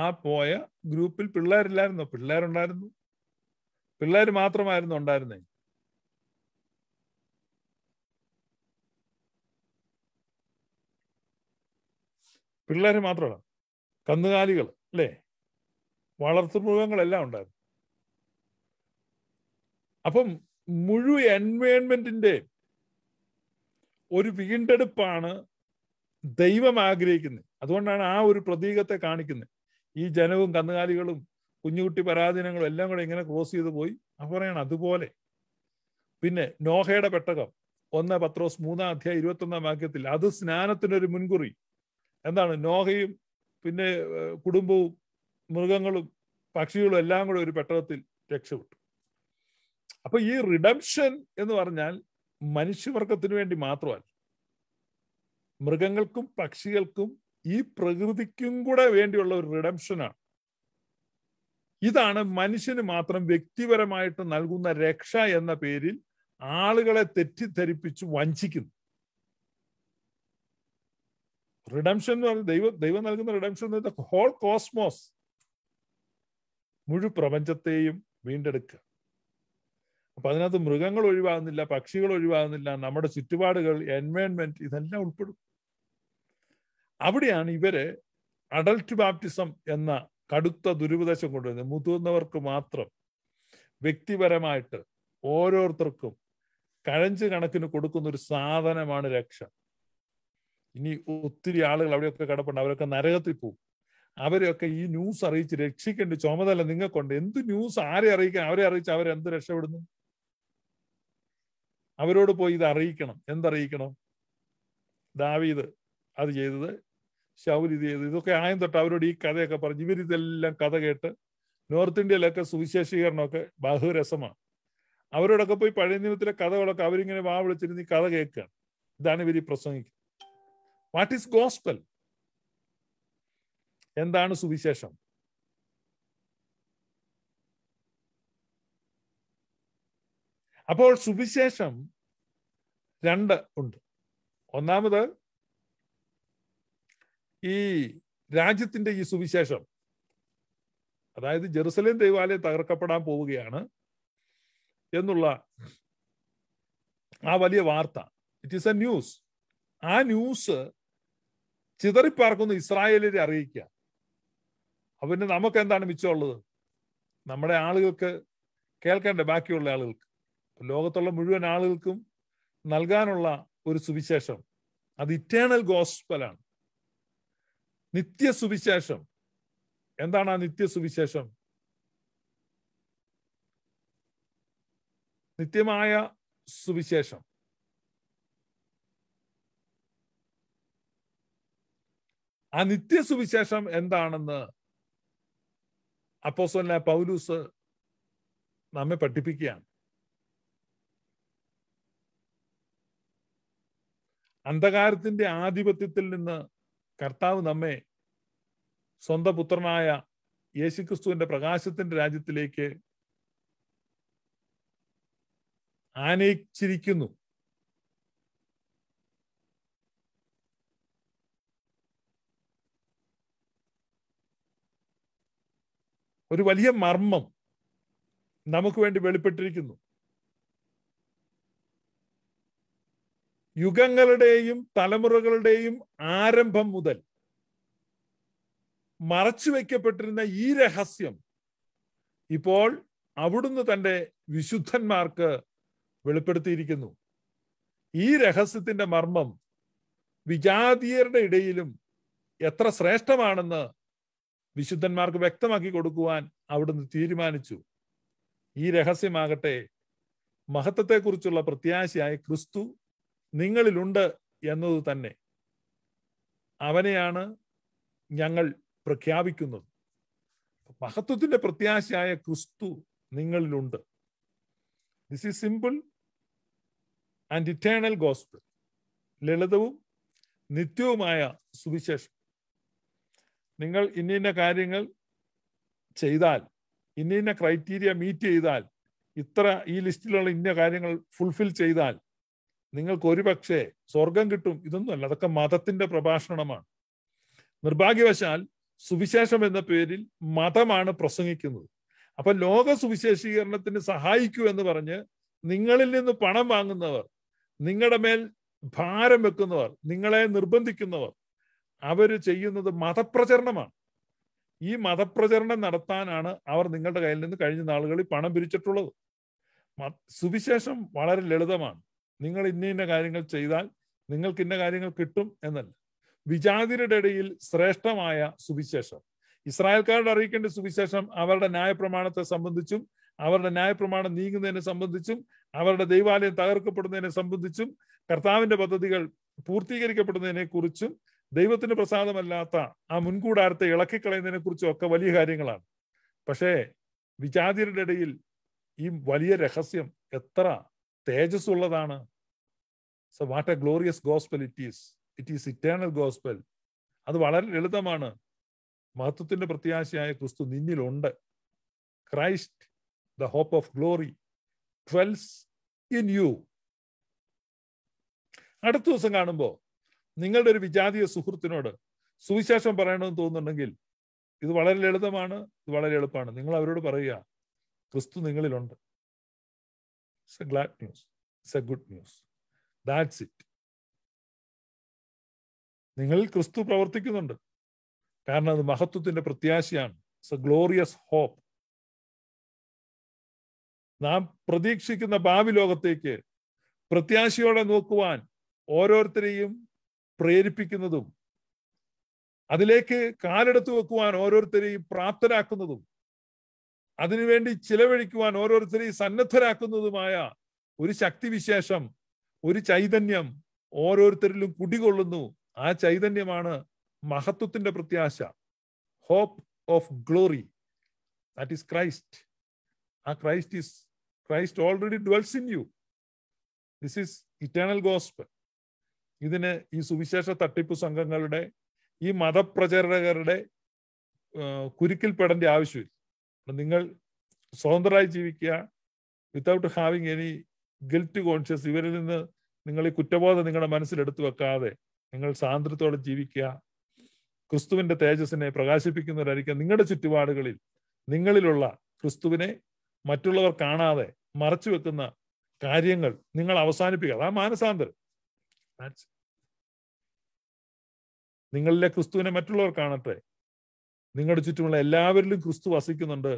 ആ പോയ ഗ്രൂപ്പിൽ പിള്ളേരില്ലായിരുന്നു പിള്ളേരുണ്ടായിരുന്നു പിള്ളേർ മാത്രമായിരുന്നു ഉണ്ടായിരുന്നേ പിള്ളേർ മാത്രമല്ല കന്നുകാലികൾ അല്ലേ വളർത്തുമൃഗങ്ങളെല്ലാം ഉണ്ടായിരുന്നു അപ്പം മുഴുവൻ എൻവയോൺമെന്റിന്റെ ഒരു വീണ്ടെടുപ്പാണ് ദൈവം ആഗ്രഹിക്കുന്നത് അതുകൊണ്ടാണ് ആ ഒരു പ്രതീകത്തെ കാണിക്കുന്നത് ഈ ജനവും കന്നുകാലികളും കുഞ്ഞുകുട്ടി പരാധീനങ്ങളും എല്ലാം കൂടെ ഇങ്ങനെ ക്രോസ് ചെയ്ത് പോയി അപ്പൊ പറയണം അതുപോലെ പിന്നെ നോഹയുടെ പെട്ടകം ഒന്ന് പത്രോസ് മൂന്നാം അധ്യായം ഇരുപത്തൊന്നാം വാക്യത്തിൽ അത് സ്നാനത്തിനൊരു മുൻകുറി എന്താണ് നോഹയും പിന്നെ കുടുംബവും മൃഗങ്ങളും പക്ഷികളും എല്ലാം കൂടെ ഒരു പെട്ടകത്തിൽ രക്ഷപ്പെട്ടു അപ്പൊ ഈ റിഡംഷൻ എന്ന് പറഞ്ഞാൽ മനുഷ്യവർഗത്തിന് വേണ്ടി മാത്രമല്ല മൃഗങ്ങൾക്കും പക്ഷികൾക്കും ഈ പ്രകൃതിക്കും കൂടെ വേണ്ടിയുള്ള ഒരു റിഡംഷനാണ് ഇതാണ് മനുഷ്യന് മാത്രം വ്യക്തിപരമായിട്ട് നൽകുന്ന രക്ഷ എന്ന പേരിൽ ആളുകളെ തെറ്റിദ്ധരിപ്പിച്ച് വഞ്ചിക്കുന്നു റിഡംഷൻ എന്ന് പറഞ്ഞാൽ ദൈവം ദൈവം നൽകുന്ന റിഡംഷൻ എന്ന് പറയുന്നത് ഹോൾ കോസ്മോസ് മുഴു പ്രപഞ്ചത്തെയും വീണ്ടെടുക്കുക അപ്പൊ അതിനകത്ത് മൃഗങ്ങൾ ഒഴിവാകുന്നില്ല പക്ഷികൾ ഒഴിവാകുന്നില്ല നമ്മുടെ ചുറ്റുപാടുകൾ എൻവയൺമെന്റ് ഇതെല്ലാം ഉൾപ്പെടും അവിടെയാണ് ഇവര് അഡൽട്ട് ബാപ്റ്റിസം എന്ന കടുത്ത ദുരുപദേശം കൊണ്ടുവരുന്നത് മുതിർന്നവർക്ക് മാത്രം വ്യക്തിപരമായിട്ട് ഓരോരുത്തർക്കും കഴഞ്ച് കണക്കിന് കൊടുക്കുന്ന ഒരു സാധനമാണ് രക്ഷ ഇനി ഒത്തിരി ആളുകൾ അവിടെയൊക്കെ കിടപ്പുണ്ട് അവരൊക്കെ നരകത്തിൽ പോകും അവരെയൊക്കെ ഈ ന്യൂസ് അറിയിച്ച് രക്ഷിക്കേണ്ട ചുമതല നിങ്ങൾക്കുണ്ട് എന്ത് ന്യൂസ് ആരെ അറിയിക്കാൻ അവരെ അറിയിച്ച് അവരെന്ത് രക്ഷപ്പെടുന്നു അവരോട് പോയി ഇത് അറിയിക്കണം എന്തറിയിക്കണം ദാവീദ് അത് ചെയ്തത് ശൗൽ ഇത് ചെയ്തത് ഇതൊക്കെ ആയം തൊട്ട് അവരോട് ഈ കഥയൊക്കെ പറഞ്ഞു ഇവരിതെല്ലാം കഥ കേട്ട് നോർത്ത് ഇന്ത്യയിലൊക്കെ സുവിശേഷീകരണമൊക്കെ ബഹുരസമാണ് അവരോടൊക്കെ പോയി പഴയ നിയമത്തിലെ കഥകളൊക്കെ അവരിങ്ങനെ വാ വിളിച്ചിരുന്ന് ഈ കഥ കേൾക്കുക ഇതാണ് ഇവർ ഈ പ്രസംഗിക്കുക വാട്ട് ഈസ് ഗോസ്പൽ എന്താണ് സുവിശേഷം അപ്പോൾ സുവിശേഷം രണ്ട് ഉണ്ട് ഒന്നാമത് ഈ രാജ്യത്തിന്റെ ഈ സുവിശേഷം അതായത് ജെറുസലേം ദൈവാലയം തകർക്കപ്പെടാൻ പോവുകയാണ് എന്നുള്ള ആ വലിയ വാർത്ത ഇറ്റ് ഈസ് എ ന്യൂസ് ആ ന്യൂസ് ചിതറിപ്പാർക്കുന്ന ഇസ്രായേലിനെ അറിയിക്കുക അപ്പൊ പിന്നെ നമുക്ക് എന്താണ് മിച്ചമുള്ളത് നമ്മുടെ ആളുകൾക്ക് കേൾക്കേണ്ട ബാക്കിയുള്ള ആളുകൾക്ക് ലോകത്തുള്ള മുഴുവൻ ആളുകൾക്കും നൽകാനുള്ള ഒരു സുവിശേഷം അത് ഇറ്റേണൽ ഗോസ്പലാണ് നിത്യ സുവിശേഷം എന്താണ് ആ നിത്യ സുവിശേഷം നിത്യമായ സുവിശേഷം ആ സുവിശേഷം എന്താണെന്ന് അപ്പോസോലിനെ പൗലൂസ് നമ്മെ പഠിപ്പിക്കുകയാണ് അന്ധകാരത്തിന്റെ ആധിപത്യത്തിൽ നിന്ന് കർത്താവ് നമ്മെ സ്വന്തം പുത്രനായ യേശുക്രിസ്തുവിന്റെ പ്രകാശത്തിന്റെ രാജ്യത്തിലേക്ക് ആനയിച്ചിരിക്കുന്നു ഒരു വലിയ മർമ്മം നമുക്ക് വേണ്ടി വെളിപ്പെട്ടിരിക്കുന്നു യുഗങ്ങളുടെയും തലമുറകളുടെയും ആരംഭം മുതൽ മറച്ചു വയ്ക്കപ്പെട്ടിരുന്ന ഈ രഹസ്യം ഇപ്പോൾ അവിടുന്ന് തന്റെ വിശുദ്ധന്മാർക്ക് വെളിപ്പെടുത്തിയിരിക്കുന്നു ഈ രഹസ്യത്തിന്റെ മർമ്മം വിജാതീയരുടെ ഇടയിലും എത്ര ശ്രേഷ്ഠമാണെന്ന് വിശുദ്ധന്മാർക്ക് വ്യക്തമാക്കി കൊടുക്കുവാൻ അവിടുന്ന് തീരുമാനിച്ചു ഈ രഹസ്യമാകട്ടെ മഹത്വത്തെക്കുറിച്ചുള്ള പ്രത്യാശയായ ക്രിസ്തു നിങ്ങളിലുണ്ട് എന്നത് തന്നെ അവനെയാണ് ഞങ്ങൾ പ്രഖ്യാപിക്കുന്നത് മഹത്വത്തിന്റെ പ്രത്യാശയായ ക്രിസ്തു നിങ്ങളിലുണ്ട് this is simple and eternal gospel ലളിതവും നിത്യവുമായ സുവിശേഷം നിങ്ങൾ ഇന്നിന്ന കാര്യങ്ങൾ ചെയ്താൽ ഇന്നിന്ന ക്രൈറ്റീരിയ മീറ്റ് ചെയ്താൽ ഇത്ര ഈ ലിസ്റ്റിലുള്ള ഇന്ന കാര്യങ്ങൾ ഫുൾഫിൽ ചെയ്താൽ നിങ്ങൾക്ക് ഒരുപക്ഷെ സ്വർഗം കിട്ടും അല്ല അതൊക്കെ മതത്തിന്റെ പ്രഭാഷണമാണ് നിർഭാഗ്യവശാൽ സുവിശേഷം എന്ന പേരിൽ മതമാണ് പ്രസംഗിക്കുന്നത് അപ്പൊ ലോക സുവിശേഷീകരണത്തിന് സഹായിക്കൂ എന്ന് പറഞ്ഞ് നിങ്ങളിൽ നിന്ന് പണം വാങ്ങുന്നവർ നിങ്ങളുടെ മേൽ ഭാരം വെക്കുന്നവർ നിങ്ങളെ നിർബന്ധിക്കുന്നവർ അവർ ചെയ്യുന്നത് മതപ്രചരണമാണ് ഈ മതപ്രചരണം നടത്താനാണ് അവർ നിങ്ങളുടെ കയ്യിൽ നിന്ന് കഴിഞ്ഞ നാളുകളിൽ പണം പിരിച്ചിട്ടുള്ളത് സുവിശേഷം വളരെ ലളിതമാണ് നിങ്ങൾ ഇന്ന ഇന്ന കാര്യങ്ങൾ ചെയ്താൽ നിങ്ങൾക്ക് ഇന്ന കാര്യങ്ങൾ കിട്ടും എന്നല്ല വിജാതിരുടെ ഇടയിൽ ശ്രേഷ്ഠമായ സുവിശേഷം ഇസ്രായേൽക്കാരോട് അറിയിക്കേണ്ട സുവിശേഷം അവരുടെ ന്യായപ്രമാണത്തെ സംബന്ധിച്ചും അവരുടെ ന്യായപ്രമാണം നീങ്ങുന്നതിനെ സംബന്ധിച്ചും അവരുടെ ദൈവാലയം തകർക്കപ്പെടുന്നതിനെ സംബന്ധിച്ചും കർത്താവിന്റെ പദ്ധതികൾ പൂർത്തീകരിക്കപ്പെടുന്നതിനെ കുറിച്ചും ദൈവത്തിന് പ്രസാദമല്ലാത്ത ആ മുൻകൂടാരത്തെ ഇളക്കിക്കളയുന്നതിനെ കുറിച്ചും ഒക്കെ വലിയ കാര്യങ്ങളാണ് പക്ഷേ വിചാതിരുടെ ഇടയിൽ ഈ വലിയ രഹസ്യം എത്ര തേജസ് ഉള്ളതാണ് so what a glorious gospel it is it is eternal gospel അത് വളരെ ലളിതമാണ് മഹത്വത്തിന്റെ പ്രത്യാശയായ ക്രിസ്തു നിന്നിലുണ്ട് Christ the hope of glory dwells in you അടുത്ത ദിവസം കാണുമ്പോൾ നിങ്ങളുടെ ഒരു വിജാതീയ സുഹൃത്തിനോട് സുവിശേഷം പറയണമെന്ന് തോന്നുന്നുണ്ടെങ്കിൽ ഇത് വളരെ ലളിതമാണ് ഇത് വളരെ എളുപ്പമാണ് നിങ്ങൾ അവരോട് പറയുക ക്രിസ്തു നിങ്ങളിലുണ്ട് it's a glad news it's a good news that's it നിങ്ങളിൽ ക്രിസ്തു പ്രവർത്തിക്കുന്നുണ്ട് കാരണം അത് മഹത്വത്തിന്റെ പ്രത്യാശയാണ് ഇറ്റ്സ് എ ഗ്ലോറിയസ് ഹോപ്പ് നാം പ്രതീക്ഷിക്കുന്ന ഭാവി ലോകത്തേക്ക് പ്രത്യാശയോടെ നോക്കുവാൻ ഓരോരുത്തരെയും പ്രേരിപ്പിക്കുന്നതും അതിലേക്ക് കാലെടുത്തു വെക്കുവാൻ ഓരോരുത്തരെയും പ്രാപ്തരാക്കുന്നതും അതിനുവേണ്ടി ചിലവഴിക്കുവാൻ ഓരോരുത്തരെയും സന്നദ്ധരാക്കുന്നതുമായ ഒരു ശക്തിവിശേഷം ഒരു ചൈതന്യം ഓരോരുത്തരിലും കുടികൊള്ളുന്നു ആ ചൈതന്യമാണ് മഹത്വത്തിന്റെ പ്രത്യാശ hope of glory that is Christ ആ Christ is Christ already dwells in you this is eternal gospel ഇതിന് ഈ സുവിശേഷ തട്ടിപ്പ് സംഘങ്ങളുടെ ഈ മതപ്രചാരകരുടെ കുരുക്കിൽപ്പെടേണ്ട ആവശ്യമില്ല നിങ്ങൾ സ്വതന്ത്രമായി ജീവിക്കുക without having any guilt conscious ഇവരിൽ നിന്ന് നിങ്ങൾ ഈ കുറ്റബോധം നിങ്ങളുടെ മനസ്സിലെടുത്തു വെക്കാതെ നിങ്ങൾ സാന്ദ്രത്തോടെ ജീവിക്കുക ക്രിസ്തുവിന്റെ തേജസ്സിനെ പ്രകാശിപ്പിക്കുന്നവരായിരിക്കുക നിങ്ങളുടെ ചുറ്റുപാടുകളിൽ നിങ്ങളിലുള്ള ക്രിസ്തുവിനെ മറ്റുള്ളവർ കാണാതെ മറച്ചു വെക്കുന്ന കാര്യങ്ങൾ നിങ്ങൾ അവസാനിപ്പിക്കുക അതാ മാനസാന്തരം നിങ്ങളിലെ ക്രിസ്തുവിനെ മറ്റുള്ളവർ കാണട്ടെ നിങ്ങളുടെ ചുറ്റുമുള്ള എല്ലാവരിലും ക്രിസ്തു വസിക്കുന്നുണ്ട്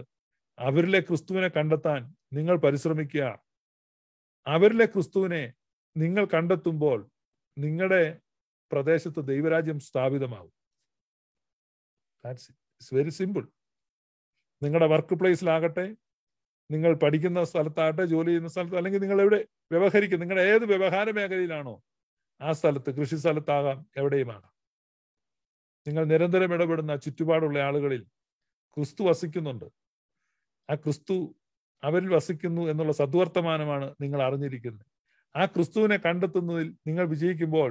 അവരിലെ ക്രിസ്തുവിനെ കണ്ടെത്താൻ നിങ്ങൾ പരിശ്രമിക്കുക അവരിലെ ക്രിസ്തുവിനെ നിങ്ങൾ കണ്ടെത്തുമ്പോൾ നിങ്ങളുടെ പ്രദേശത്ത് ദൈവരാജ്യം സ്ഥാപിതമാവും ഇറ്റ്സ് വെരി സിമ്പിൾ നിങ്ങളുടെ വർക്ക് പ്ലേസിലാകട്ടെ നിങ്ങൾ പഠിക്കുന്ന സ്ഥലത്താകട്ടെ ജോലി ചെയ്യുന്ന സ്ഥലത്ത് അല്ലെങ്കിൽ നിങ്ങൾ എവിടെ വ്യവഹരിക്കും നിങ്ങളുടെ ഏത് വ്യവഹാര മേഖലയിലാണോ ആ സ്ഥലത്ത് കൃഷി സ്ഥലത്താകാം എവിടെയുമാണ് നിങ്ങൾ നിരന്തരം ഇടപെടുന്ന ചുറ്റുപാടുള്ള ആളുകളിൽ ക്രിസ്തു വസിക്കുന്നുണ്ട് ആ ക്രിസ്തു അവരിൽ വസിക്കുന്നു എന്നുള്ള സദ്വർത്തമാനമാണ് നിങ്ങൾ അറിഞ്ഞിരിക്കുന്നത് ആ ക്രിസ്തുവിനെ കണ്ടെത്തുന്നതിൽ നിങ്ങൾ വിജയിക്കുമ്പോൾ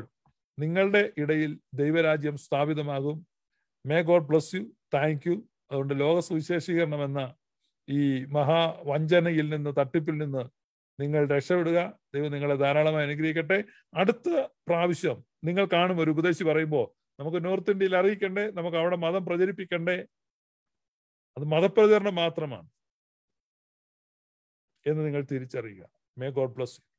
നിങ്ങളുടെ ഇടയിൽ ദൈവരാജ്യം സ്ഥാപിതമാകും may God bless you thank you അതുകൊണ്ട് ലോക സുവിശേഷീകരണം എന്ന ഈ മഹാവഞ്ചനയിൽ നിന്ന് തട്ടിപ്പിൽ നിന്ന് നിങ്ങൾ രക്ഷപ്പെടുക ദൈവം നിങ്ങളെ ധാരാളമായി അനുഗ്രഹിക്കട്ടെ അടുത്ത പ്രാവശ്യം നിങ്ങൾ കാണും ഒരു ഉപദേശി പറയുമ്പോൾ നമുക്ക് നോർത്ത് ഇന്ത്യയിൽ അറിയിക്കണ്ടേ നമുക്ക് അവിടെ മതം പ്രചരിപ്പിക്കണ്ടേ അത് മതപ്രചരണം മാത്രമാണ് എന്ന് നിങ്ങൾ തിരിച്ചറിയുക മേ ഗോഡ് ബ്ലസ് യു